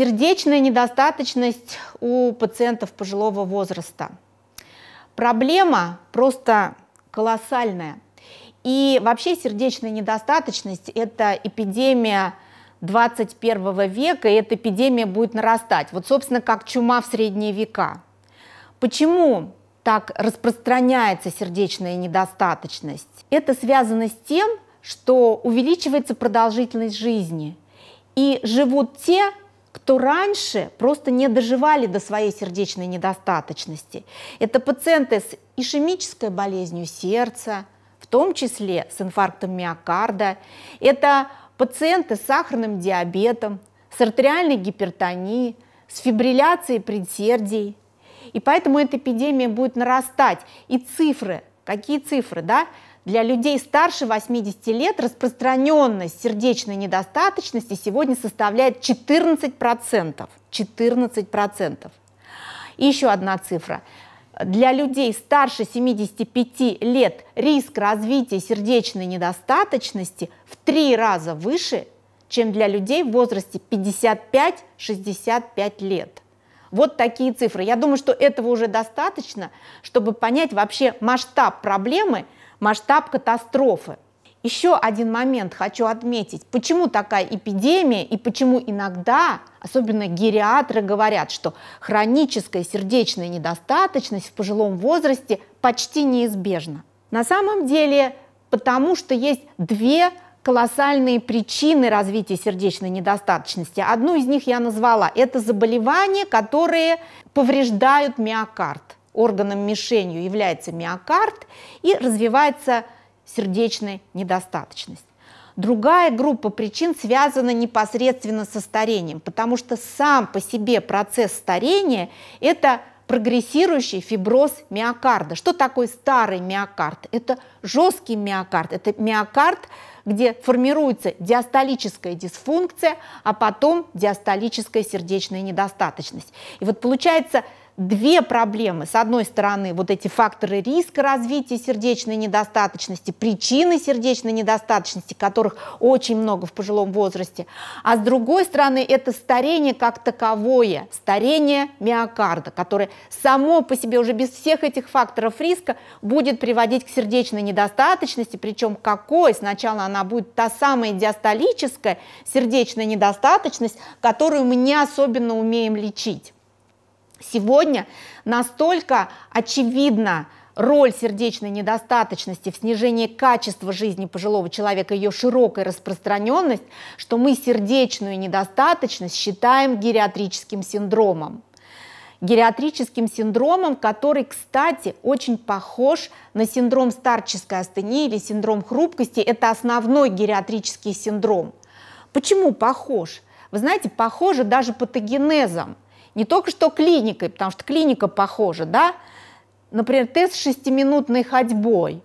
Сердечная недостаточность у пациентов пожилого возраста. Проблема просто колоссальная. И вообще сердечная недостаточность – это эпидемия 21 века, и эта эпидемия будет нарастать. Вот, собственно, как чума в средние века. Почему так распространяется сердечная недостаточность? Это связано с тем, что увеличивается продолжительность жизни, и живут те, кто раньше просто не доживали до своей сердечной недостаточности. Это пациенты с ишемической болезнью сердца, в том числе с инфарктом миокарда. Это пациенты с сахарным диабетом, с артериальной гипертонией, с фибрилляцией предсердий. И поэтому эта эпидемия будет нарастать. И цифры, какие цифры, да? Для людей старше 80 лет распространенность сердечной недостаточности сегодня составляет 14%. 14%. И еще одна цифра. Для людей старше 75 лет риск развития сердечной недостаточности в три раза выше, чем для людей в возрасте 55-65 лет. Вот такие цифры. Я думаю, что этого уже достаточно, чтобы понять вообще масштаб проблемы – масштаб катастрофы. Еще один момент хочу отметить. Почему такая эпидемия и почему иногда, особенно гериатры, говорят, что хроническая сердечная недостаточность в пожилом возрасте почти неизбежна? На самом деле, потому что есть две колоссальные причины развития сердечной недостаточности. Одну из них я назвала. Это заболевания, которые повреждают миокард органом-мишенью является миокард и развивается сердечная недостаточность. Другая группа причин связана непосредственно со старением, потому что сам по себе процесс старения – это прогрессирующий фиброз миокарда. Что такое старый миокард? Это жесткий миокард, это миокард, где формируется диастолическая дисфункция, а потом диастолическая сердечная недостаточность. И вот получается – две проблемы. С одной стороны, вот эти факторы риска развития сердечной недостаточности, причины сердечной недостаточности, которых очень много в пожилом возрасте. А с другой стороны, это старение как таковое, старение миокарда, которое само по себе уже без всех этих факторов риска будет приводить к сердечной недостаточности, причем какой? Сначала она будет та самая диастолическая сердечная недостаточность, которую мы не особенно умеем лечить. Сегодня настолько очевидна роль сердечной недостаточности в снижении качества жизни пожилого человека, ее широкая распространенность, что мы сердечную недостаточность считаем гериатрическим синдромом. Гериатрическим синдромом, который, кстати, очень похож на синдром старческой астении или синдром хрупкости, это основной гериатрический синдром. Почему похож? Вы знаете, похоже даже патогенезом – не только что клиникой, потому что клиника похожа, да, например, тест с шестиминутной ходьбой.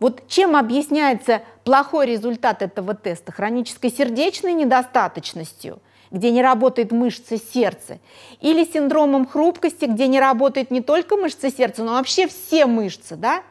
Вот чем объясняется плохой результат этого теста? Хронической сердечной недостаточностью, где не работает мышца сердца, или синдромом хрупкости, где не работает не только мышцы сердца, но вообще все мышцы, да?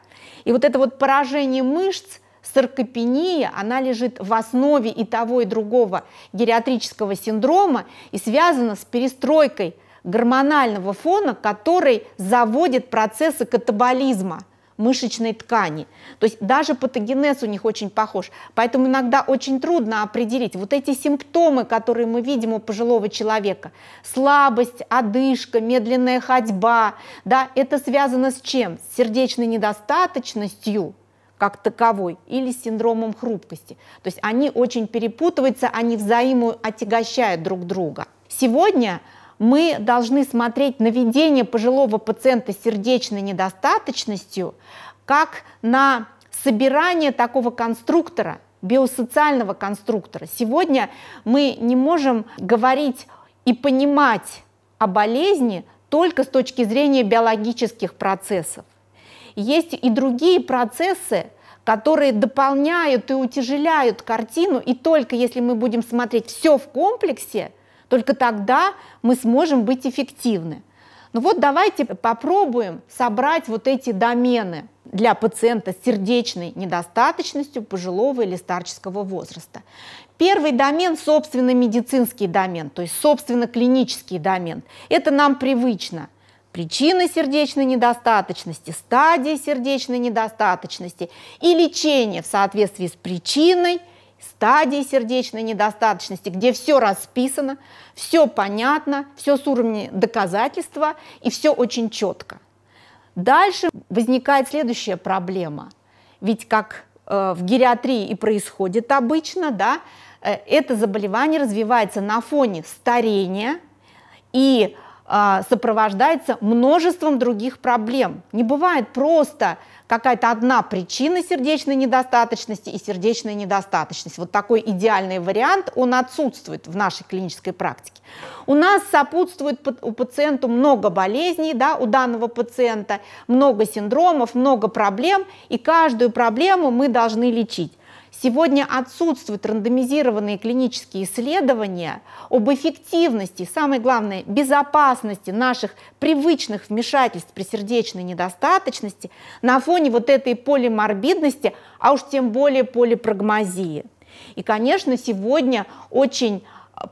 И вот это вот поражение мышц, саркопения, она лежит в основе и того, и другого гериатрического синдрома и связана с перестройкой – гормонального фона, который заводит процессы катаболизма мышечной ткани. То есть даже патогенез у них очень похож. Поэтому иногда очень трудно определить вот эти симптомы, которые мы видим у пожилого человека. Слабость, одышка, медленная ходьба. Да, это связано с чем? С сердечной недостаточностью как таковой или с синдромом хрупкости. То есть они очень перепутываются, они взаимоотягощают друг друга. Сегодня мы должны смотреть на ведение пожилого пациента с сердечной недостаточностью как на собирание такого конструктора, биосоциального конструктора. Сегодня мы не можем говорить и понимать о болезни только с точки зрения биологических процессов. Есть и другие процессы, которые дополняют и утяжеляют картину, и только если мы будем смотреть все в комплексе, только тогда мы сможем быть эффективны. Ну вот давайте попробуем собрать вот эти домены для пациента с сердечной недостаточностью пожилого или старческого возраста. Первый домен – собственно медицинский домен, то есть собственно клинический домен. Это нам привычно. Причины сердечной недостаточности, стадии сердечной недостаточности и лечение в соответствии с причиной – стадии сердечной недостаточности, где все расписано, все понятно, все с уровня доказательства и все очень четко. Дальше возникает следующая проблема. Ведь как э, в гериатрии и происходит обычно, да, э, это заболевание развивается на фоне старения и а, сопровождается множеством других проблем. Не бывает просто какая-то одна причина сердечной недостаточности и сердечная недостаточность. Вот такой идеальный вариант, он отсутствует в нашей клинической практике. У нас сопутствует у пациенту много болезней, да, у данного пациента много синдромов, много проблем, и каждую проблему мы должны лечить. Сегодня отсутствуют рандомизированные клинические исследования об эффективности, самое главное, безопасности наших привычных вмешательств при сердечной недостаточности на фоне вот этой полиморбидности, а уж тем более полипрагмазии. И, конечно, сегодня очень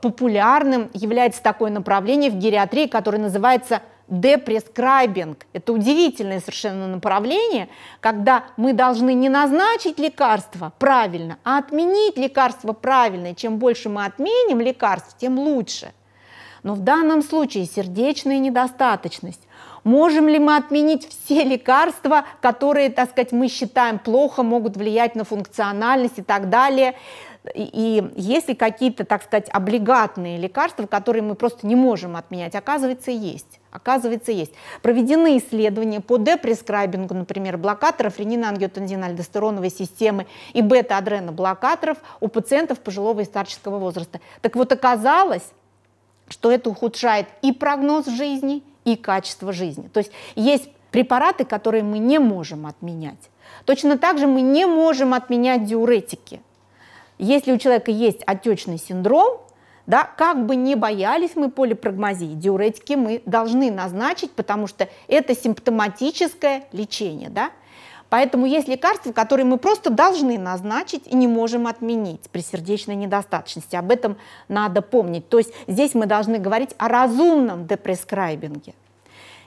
популярным является такое направление в гериатрии, которое называется – депрескрайбинг. Это удивительное совершенно направление, когда мы должны не назначить лекарство правильно, а отменить лекарство правильно. И чем больше мы отменим лекарств, тем лучше. Но в данном случае сердечная недостаточность Можем ли мы отменить все лекарства, которые, так сказать, мы считаем плохо, могут влиять на функциональность и так далее? И есть ли какие-то, так сказать, облигатные лекарства, которые мы просто не можем отменять? Оказывается, есть. Оказывается, есть. Проведены исследования по депрескрайбингу, например, блокаторов ренина-ангиотензина-альдостероновой системы и бета-адреноблокаторов у пациентов пожилого и старческого возраста. Так вот, оказалось, что это ухудшает и прогноз жизни, и качество жизни. То есть есть препараты, которые мы не можем отменять. Точно так же мы не можем отменять диуретики. Если у человека есть отечный синдром, да, как бы не боялись мы полипрагмазии, диуретики мы должны назначить, потому что это симптоматическое лечение. Да? Поэтому есть лекарства, которые мы просто должны назначить и не можем отменить при сердечной недостаточности. Об этом надо помнить. То есть здесь мы должны говорить о разумном депрескрайбинге.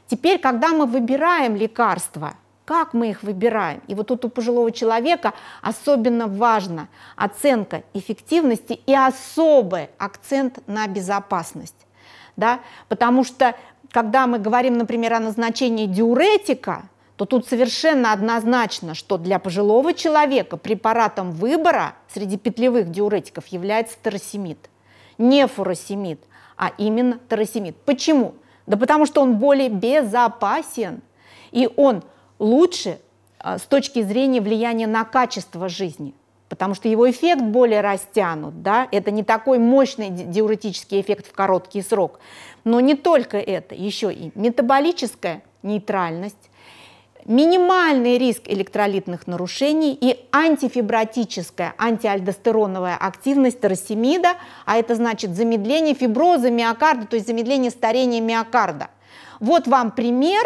Теперь, когда мы выбираем лекарства, как мы их выбираем? И вот тут у пожилого человека особенно важна оценка эффективности и особый акцент на безопасность. Да? Потому что, когда мы говорим, например, о назначении диуретика, то тут совершенно однозначно, что для пожилого человека препаратом выбора среди петлевых диуретиков является тарасемид, Не фуросемид, а именно тарасемид. Почему? Да потому что он более безопасен, и он лучше а, с точки зрения влияния на качество жизни потому что его эффект более растянут, да, это не такой мощный диуретический эффект в короткий срок. Но не только это, еще и метаболическая нейтральность, минимальный риск электролитных нарушений и антифибротическая, антиальдостероновая активность росимида, а это значит замедление фиброза миокарда, то есть замедление старения миокарда. Вот вам пример,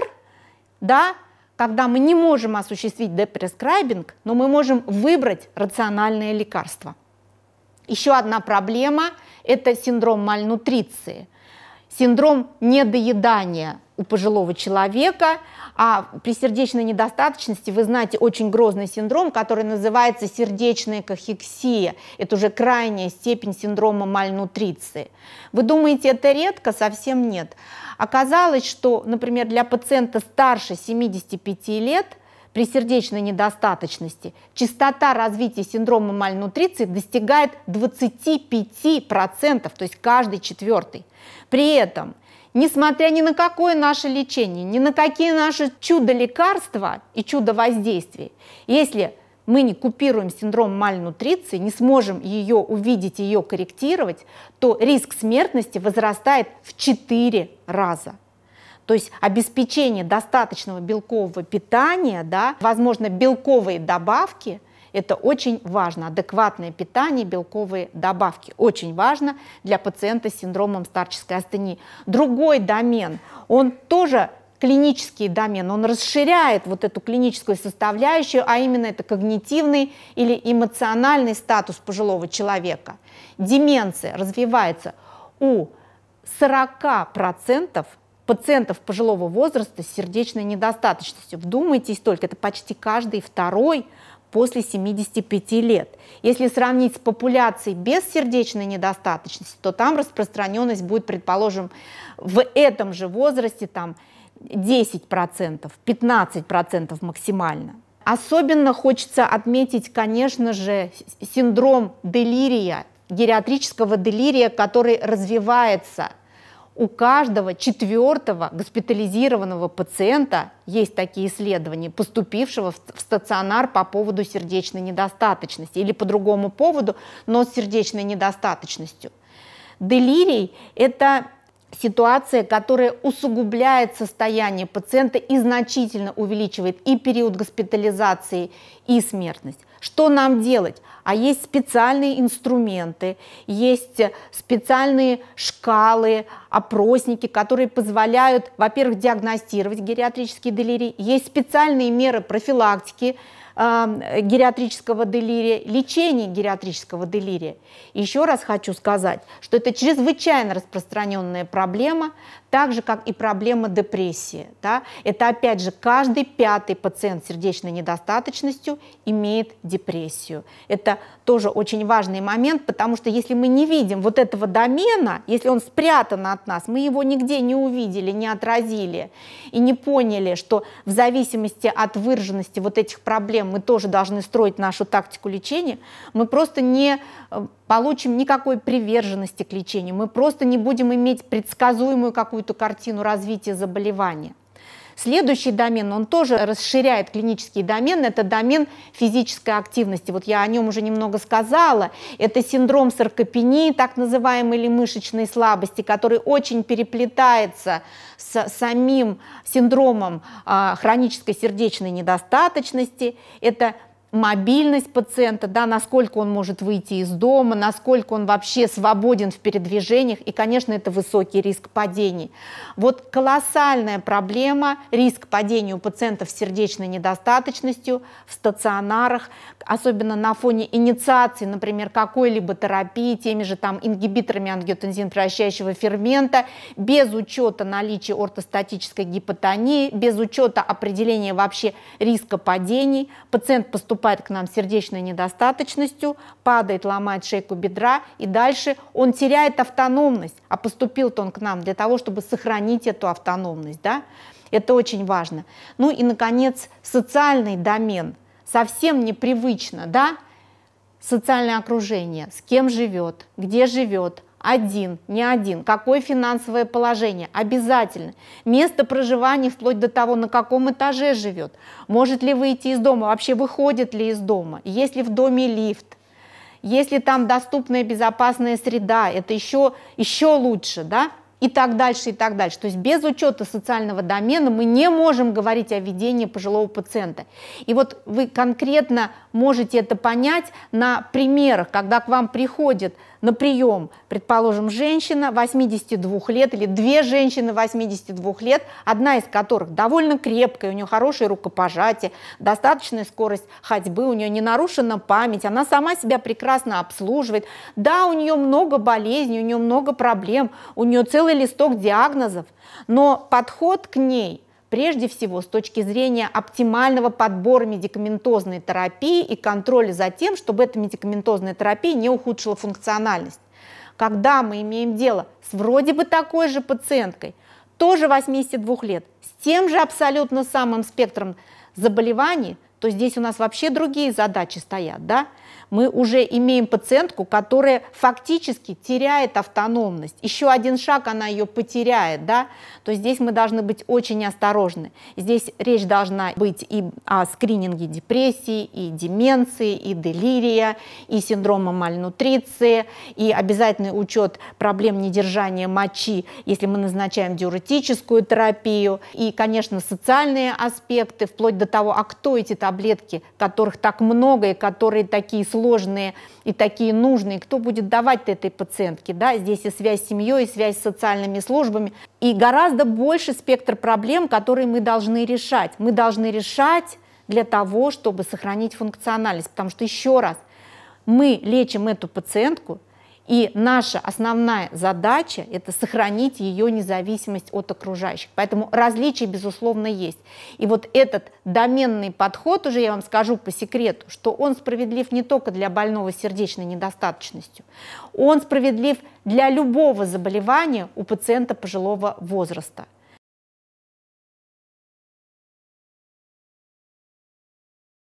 да, когда мы не можем осуществить депрескрайбинг, но мы можем выбрать рациональное лекарство. Еще одна проблема – это синдром мальнутриции, синдром недоедания – у пожилого человека, а при сердечной недостаточности вы знаете очень грозный синдром, который называется сердечная кахексия. Это уже крайняя степень синдрома мальнутриции. Вы думаете, это редко? Совсем нет. Оказалось, что, например, для пациента старше 75 лет – при сердечной недостаточности частота развития синдрома мальнутриции достигает 25%, то есть каждый четвертый. При этом несмотря ни на какое наше лечение, ни на какие наши чудо-лекарства и чудо-воздействия, если мы не купируем синдром мальнутриции, не сможем ее увидеть, ее корректировать, то риск смертности возрастает в 4 раза. То есть обеспечение достаточного белкового питания, да, возможно, белковые добавки – это очень важно. Адекватное питание, белковые добавки. Очень важно для пациента с синдромом старческой астении. Другой домен, он тоже клинический домен, он расширяет вот эту клиническую составляющую, а именно это когнитивный или эмоциональный статус пожилого человека. Деменция развивается у 40% пациентов пожилого возраста с сердечной недостаточностью. Вдумайтесь только, это почти каждый второй после 75 лет. Если сравнить с популяцией без сердечной недостаточности, то там распространенность будет, предположим, в этом же возрасте там 10%, 15% максимально. Особенно хочется отметить, конечно же, синдром делирия, гериатрического делирия, который развивается у каждого четвертого госпитализированного пациента есть такие исследования, поступившего в стационар по поводу сердечной недостаточности или по другому поводу, но с сердечной недостаточностью. Делирий – это ситуация, которая усугубляет состояние пациента и значительно увеличивает и период госпитализации, и смертность. Что нам делать? А есть специальные инструменты, есть специальные шкалы, опросники, которые позволяют, во-первых, диагностировать гериатрический делирий, есть специальные меры профилактики, гериатрического делирия, лечении гериатрического делирия. Еще раз хочу сказать, что это чрезвычайно распространенная проблема, так же, как и проблема депрессии. Да? Это, опять же, каждый пятый пациент с сердечной недостаточностью имеет депрессию. Это тоже очень важный момент, потому что если мы не видим вот этого домена, если он спрятан от нас, мы его нигде не увидели, не отразили и не поняли, что в зависимости от выраженности вот этих проблем мы тоже должны строить нашу тактику лечения, мы просто не э, получим никакой приверженности к лечению, мы просто не будем иметь предсказуемую какую-то картину развития заболевания. Следующий домен, он тоже расширяет клинический домен, это домен физической активности. Вот я о нем уже немного сказала. Это синдром саркопении, так называемой, или мышечной слабости, который очень переплетается с самим синдромом а, хронической сердечной недостаточности. Это мобильность пациента, да, насколько он может выйти из дома, насколько он вообще свободен в передвижениях, и, конечно, это высокий риск падений. Вот колоссальная проблема, риск падения у пациентов с сердечной недостаточностью в стационарах, особенно на фоне инициации, например, какой-либо терапии, теми же там ингибиторами ангиотензин превращающего фермента, без учета наличия ортостатической гипотонии, без учета определения вообще риска падений, пациент поступает поступает к нам сердечной недостаточностью, падает, ломает шейку бедра, и дальше он теряет автономность, а поступил-то он к нам для того, чтобы сохранить эту автономность, да? Это очень важно. Ну и, наконец, социальный домен. Совсем непривычно, да? Социальное окружение, с кем живет, где живет, один, не один. Какое финансовое положение? Обязательно. Место проживания вплоть до того, на каком этаже живет. Может ли выйти из дома? Вообще выходит ли из дома? Есть ли в доме лифт? есть ли там доступная безопасная среда, это еще, еще лучше, да? и так дальше, и так дальше. То есть без учета социального домена мы не можем говорить о ведении пожилого пациента. И вот вы конкретно можете это понять на примерах, когда к вам приходит на прием, предположим, женщина 82 лет или две женщины 82 лет, одна из которых довольно крепкая, у нее хорошее рукопожатие, достаточная скорость ходьбы, у нее не нарушена память, она сама себя прекрасно обслуживает. Да, у нее много болезней, у нее много проблем, у нее целый листок диагнозов, но подход к ней прежде всего с точки зрения оптимального подбора медикаментозной терапии и контроля за тем, чтобы эта медикаментозная терапия не ухудшила функциональность. Когда мы имеем дело с вроде бы такой же пациенткой, тоже 82 лет, с тем же абсолютно самым спектром заболеваний, то здесь у нас вообще другие задачи стоят, да? мы уже имеем пациентку, которая фактически теряет автономность. Еще один шаг она ее потеряет, да, то здесь мы должны быть очень осторожны. Здесь речь должна быть и о скрининге депрессии, и деменции, и делирия, и синдрома мальнутриции, и обязательный учет проблем недержания мочи, если мы назначаем диуретическую терапию, и, конечно, социальные аспекты, вплоть до того, а кто эти таблетки, которых так много и которые такие сложные, сложные и такие нужные, кто будет давать этой пациентке, да, здесь и связь с семьей, и связь с социальными службами, и гораздо больше спектр проблем, которые мы должны решать. Мы должны решать для того, чтобы сохранить функциональность, потому что еще раз, мы лечим эту пациентку – и наша основная задача – это сохранить ее независимость от окружающих. Поэтому различия, безусловно, есть. И вот этот доменный подход, уже я вам скажу по секрету, что он справедлив не только для больного с сердечной недостаточностью, он справедлив для любого заболевания у пациента пожилого возраста –